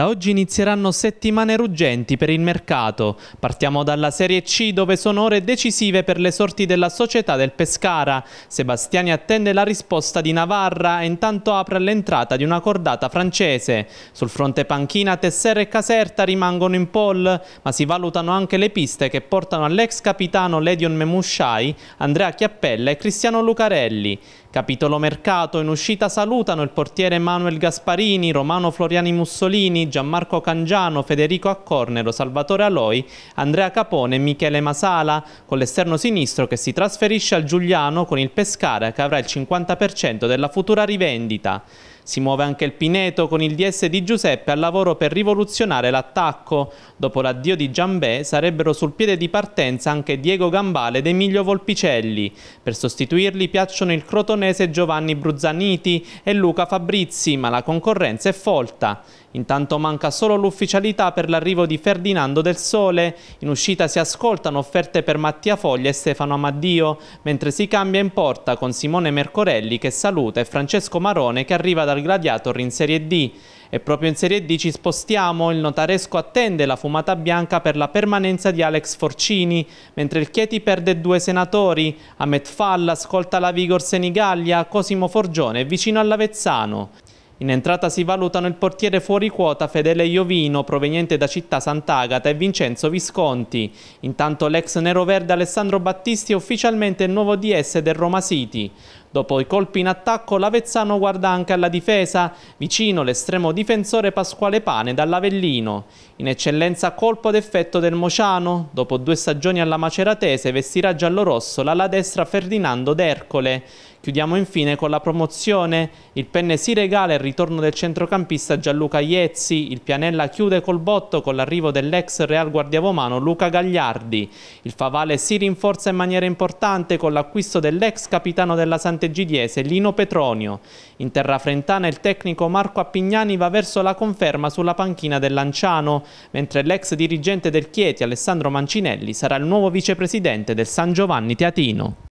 Da oggi inizieranno settimane ruggenti per il mercato. Partiamo dalla Serie C dove sono ore decisive per le sorti della società del Pescara. Sebastiani attende la risposta di Navarra e intanto apre all'entrata di una cordata francese. Sul fronte panchina Tessera e Caserta rimangono in pole, ma si valutano anche le piste che portano all'ex capitano Ledion Memushai, Andrea Chiappella e Cristiano Lucarelli. Capitolo mercato, in uscita salutano il portiere Manuel Gasparini, Romano Floriani Mussolini, Gianmarco Cangiano, Federico Accornero, Salvatore Aloi, Andrea Capone e Michele Masala, con l'esterno sinistro che si trasferisce al Giuliano con il Pescara che avrà il 50% della futura rivendita. Si muove anche il Pineto con il DS di Giuseppe al lavoro per rivoluzionare l'attacco. Dopo l'addio di Giambè sarebbero sul piede di partenza anche Diego Gambale ed Emilio Volpicelli. Per sostituirli piacciono il crotonese Giovanni Bruzzaniti e Luca Fabrizi, ma la concorrenza è folta. Intanto manca solo l'ufficialità per l'arrivo di Ferdinando del Sole. In uscita si ascoltano offerte per Mattia Foglia e Stefano Amaddio, mentre si cambia in porta con Simone Mercorelli che saluta e Francesco Marone che arriva dal al Gladiator in Serie D. E proprio in Serie D ci spostiamo, il notaresco attende la fumata bianca per la permanenza di Alex Forcini, mentre il Chieti perde due senatori, Ahmet Falla ascolta la Vigor Senigallia, Cosimo Forgione è vicino all'Avezzano. In entrata si valutano il portiere fuori quota Fedele Iovino, proveniente da Città Sant'Agata, e Vincenzo Visconti. Intanto l'ex neroverde Alessandro Battisti è ufficialmente il nuovo DS del Roma City. Dopo i colpi in attacco l'Avezzano guarda anche alla difesa, vicino l'estremo difensore Pasquale Pane dall'Avellino. In eccellenza colpo d'effetto del Mociano, dopo due stagioni alla Maceratese vestirà giallorosso l'ala destra Ferdinando D'Ercole. Chiudiamo infine con la promozione. Il penne si regala il ritorno del centrocampista Gianluca Iezzi. Il pianella chiude col botto con l'arrivo dell'ex Real Guardiavomano Luca Gagliardi. Il Favale si rinforza in maniera importante con l'acquisto dell'ex capitano della Sant'Elia sant'Egidiese Lino Petronio. In terrafrentana il tecnico Marco Appignani va verso la conferma sulla panchina del Lanciano, mentre l'ex dirigente del Chieti Alessandro Mancinelli sarà il nuovo vicepresidente del San Giovanni Teatino.